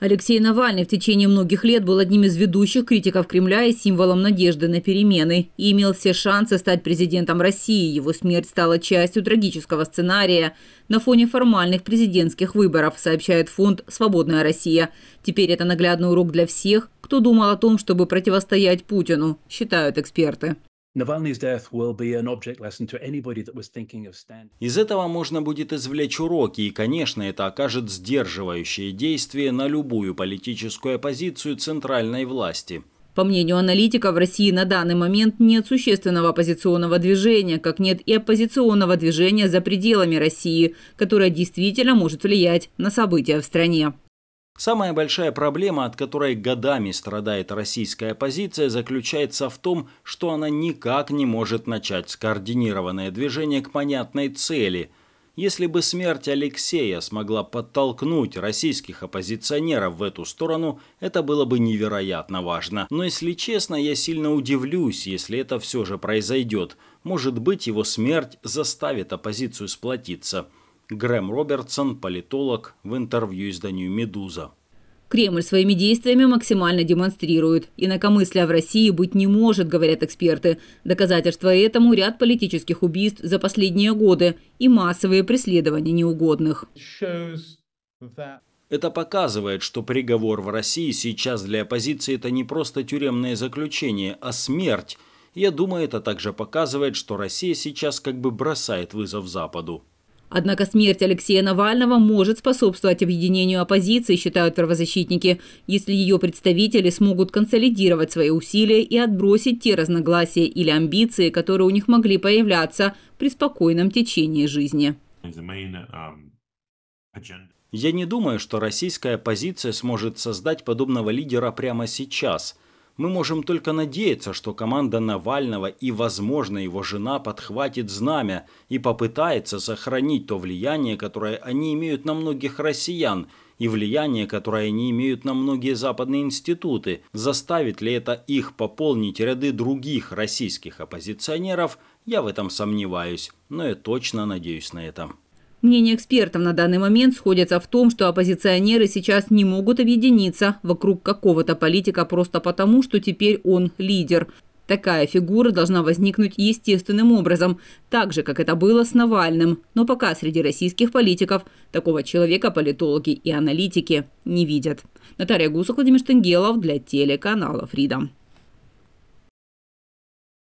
Алексей Навальный в течение многих лет был одним из ведущих критиков Кремля и символом надежды на перемены. И имел все шансы стать президентом России. Его смерть стала частью трагического сценария на фоне формальных президентских выборов, сообщает фонд «Свободная Россия». Теперь это наглядный урок для всех, кто думал о том, чтобы противостоять Путину, считают эксперты. Из этого можно будет извлечь уроки, и, конечно, это окажет сдерживающее действие на любую политическую оппозицию центральной власти. По мнению аналитика в России на данный момент нет существенного оппозиционного движения, как нет и оппозиционного движения за пределами России, которое действительно может влиять на события в стране. Самая большая проблема, от которой годами страдает российская оппозиция, заключается в том, что она никак не может начать скоординированное движение к понятной цели. Если бы смерть Алексея смогла подтолкнуть российских оппозиционеров в эту сторону, это было бы невероятно важно. Но если честно, я сильно удивлюсь, если это все же произойдет. Может быть, его смерть заставит оппозицию сплотиться. Грэм Робертсон, политолог, в интервью изданию «Медуза». Кремль своими действиями максимально демонстрирует. Инакомыслия в России быть не может, говорят эксперты. Доказательство этому ряд политических убийств за последние годы и массовые преследования неугодных. Это показывает, что приговор в России сейчас для оппозиции это не просто тюремное заключение, а смерть. Я думаю, это также показывает, что Россия сейчас как бы бросает вызов Западу. Однако смерть Алексея Навального может способствовать объединению оппозиции, считают правозащитники, если ее представители смогут консолидировать свои усилия и отбросить те разногласия или амбиции, которые у них могли появляться при спокойном течении жизни. Я не думаю, что российская оппозиция сможет создать подобного лидера прямо сейчас – мы можем только надеяться, что команда Навального и, возможно, его жена подхватит знамя и попытается сохранить то влияние, которое они имеют на многих россиян, и влияние, которое они имеют на многие западные институты. Заставит ли это их пополнить ряды других российских оппозиционеров, я в этом сомневаюсь, но я точно надеюсь на это. Мнения экспертов на данный момент сходятся в том, что оппозиционеры сейчас не могут объединиться вокруг какого-то политика просто потому, что теперь он лидер. Такая фигура должна возникнуть естественным образом, так же, как это было с Навальным. Но пока среди российских политиков такого человека политологи и аналитики не видят. Наталья Гусок, Владимир Штенгелов для телеканала «Фридом».